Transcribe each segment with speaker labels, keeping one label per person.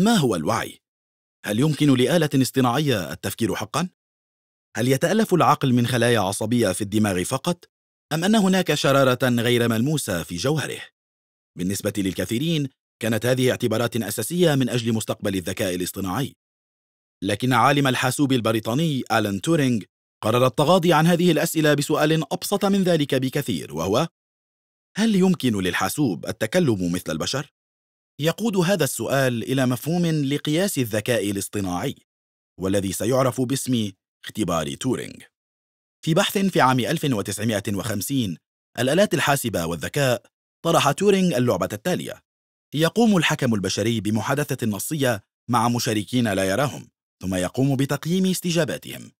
Speaker 1: ما هو الوعي؟ هل يمكن لآلة اصطناعية التفكير حقا؟ هل يتألف العقل من خلايا عصبية في الدماغ فقط؟ أم أن هناك شرارة غير ملموسة في جوهره؟ بالنسبة للكثيرين، كانت هذه اعتبارات أساسية من أجل مستقبل الذكاء الاصطناعي. لكن عالم الحاسوب البريطاني آلان تورينغ قرر التغاضي عن هذه الأسئلة بسؤال أبسط من ذلك بكثير وهو: هل يمكن للحاسوب التكلم مثل البشر؟ يقود هذا السؤال إلى مفهوم لقياس الذكاء الاصطناعي والذي سيعرف باسم اختبار تورينغ في بحث في عام 1950 الآلات الحاسبة والذكاء طرح تورينغ اللعبة التالية يقوم الحكم البشري بمحادثة نصية مع مشاركين لا يراهم ثم يقوم بتقييم استجاباتهم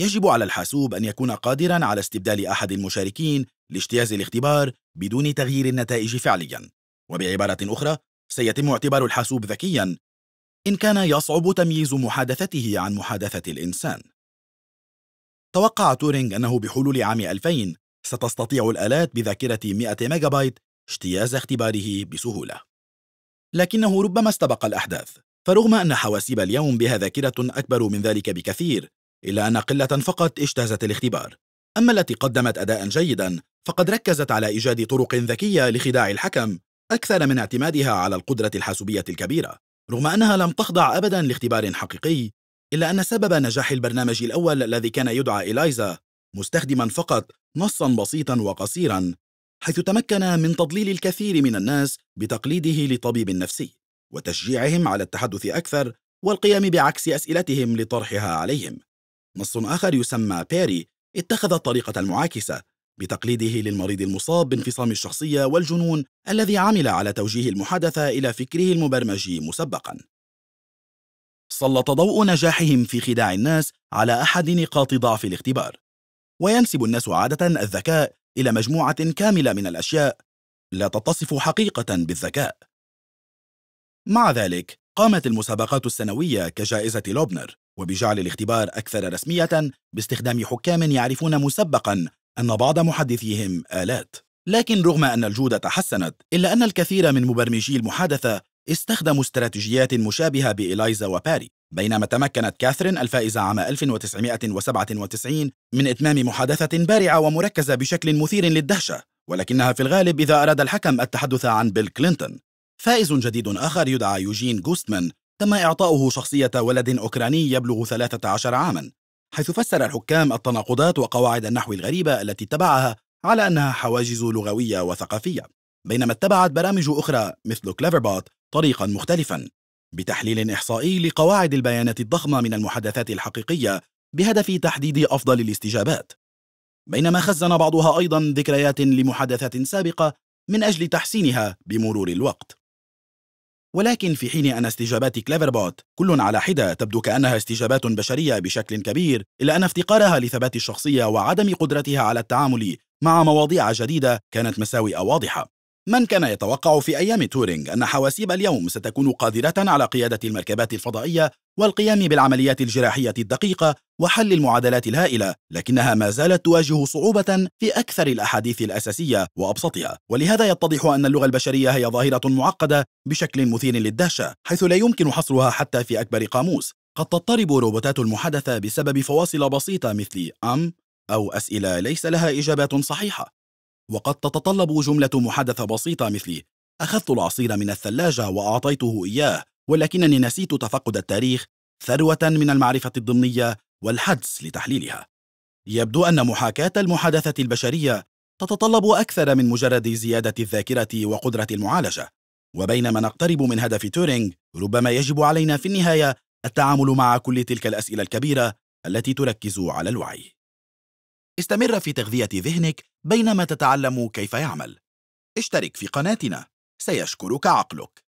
Speaker 1: يجب على الحاسوب أن يكون قادرا على استبدال أحد المشاركين لاجتياز الاختبار بدون تغيير النتائج فعليا وبعبارة أخرى سيتم اعتبار الحاسوب ذكياً إن كان يصعب تمييز محادثته عن محادثة الإنسان. توقع تورينغ أنه بحلول عام 2000 ستستطيع الآلات بذاكرة 100 ميجا بايت اجتياز اختباره بسهولة. لكنه ربما استبق الأحداث، فرغم أن حواسيب اليوم بها ذاكرة أكبر من ذلك بكثير، إلا أن قلة فقط اجتازت الاختبار. أما التي قدمت أداء جيدا فقد ركزت على إيجاد طرق ذكية لخداع الحكم أكثر من اعتمادها على القدرة الحاسوبية الكبيرة رغم أنها لم تخضع أبدا لاختبار حقيقي إلا أن سبب نجاح البرنامج الأول الذي كان يدعى إلايزا مستخدما فقط نصا بسيطا وقصيرا حيث تمكن من تضليل الكثير من الناس بتقليده لطبيب نفسي وتشجيعهم على التحدث أكثر والقيام بعكس أسئلتهم لطرحها عليهم نص آخر يسمى بيري اتخذ الطريقة المعاكسة بتقليده للمريض المصاب بانفصام الشخصية والجنون الذي عمل على توجيه المحادثة إلى فكره المبرمج مسبقاً. سلط ضوء نجاحهم في خداع الناس على أحد نقاط ضعف الاختبار، وينسب الناس عادة الذكاء إلى مجموعة كاملة من الأشياء لا تتصف حقيقة بالذكاء. مع ذلك، قامت المسابقات السنوية كجائزة لوبنر وبجعل الاختبار أكثر رسمية باستخدام حكام يعرفون مسبقاً أن بعض محدثيهم آلات لكن رغم أن الجودة تحسنت إلا أن الكثير من مبرمجي المحادثة استخدموا استراتيجيات مشابهة بإلايزا وباري بينما تمكنت كاثرين الفائزة عام 1997 من إتمام محادثة بارعة ومركزة بشكل مثير للدهشة ولكنها في الغالب إذا أراد الحكم التحدث عن بيل كلينتون فائز جديد آخر يدعى يوجين جوستمان تم إعطاؤه شخصية ولد أوكراني يبلغ 13 عاماً حيث فسر الحكام التناقضات وقواعد النحو الغريبة التي اتبعها على أنها حواجز لغوية وثقافية بينما اتبعت برامج أخرى مثل كليفربوت طريقا مختلفا بتحليل إحصائي لقواعد البيانات الضخمة من المحادثات الحقيقية بهدف تحديد أفضل الاستجابات بينما خزن بعضها أيضا ذكريات لمحادثات سابقة من أجل تحسينها بمرور الوقت ولكن في حين أن استجابات كليفربوت كل على حدة تبدو كأنها استجابات بشرية بشكل كبير إلا أن افتقارها لثبات الشخصية وعدم قدرتها على التعامل مع مواضيع جديدة كانت مساوئ واضحة من كان يتوقع في أيام تورينغ أن حواسيب اليوم ستكون قادرة على قيادة المركبات الفضائية والقيام بالعمليات الجراحية الدقيقة وحل المعادلات الهائلة، لكنها ما زالت تواجه صعوبة في أكثر الأحاديث الأساسية وأبسطها، ولهذا يتضح أن اللغة البشرية هي ظاهرة معقدة بشكل مثير للدهشة، حيث لا يمكن حصرها حتى في أكبر قاموس. قد تضطرب روبوتات المحادثة بسبب فواصل بسيطة مثل أم أو أسئلة ليس لها إجابات صحيحة وقد تتطلب جملة محادثة بسيطة مثل أخذت العصير من الثلاجة وأعطيته إياه ولكنني نسيت تفقد التاريخ ثروة من المعرفة الضمنية والحدس لتحليلها. يبدو أن محاكاة المحادثة البشرية تتطلب أكثر من مجرد زيادة الذاكرة وقدرة المعالجة، وبينما نقترب من هدف تورينغ ربما يجب علينا في النهاية التعامل مع كل تلك الأسئلة الكبيرة التي تركز على الوعي. استمر في تغذية ذهنك بينما تتعلم كيف يعمل اشترك في قناتنا سيشكرك عقلك